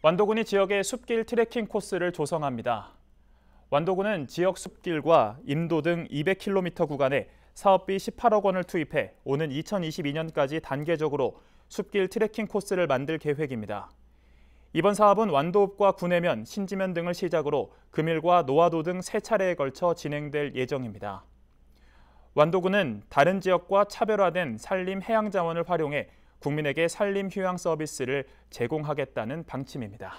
완도군이 지역의 숲길 트레킹 코스를 조성합니다. 완도군은 지역 숲길과 임도 등 200km 구간에 사업비 18억 원을 투입해 오는 2022년까지 단계적으로 숲길 트레킹 코스를 만들 계획입니다. 이번 사업은 완도읍과 구내면, 신지면 등을 시작으로 금일과 노아도 등 세 차례에 걸쳐 진행될 예정입니다. 완도군은 다른 지역과 차별화된 산림 해양 자원을 활용해 국민에게 산림 휴양 서비스를 제공하겠다는 방침입니다.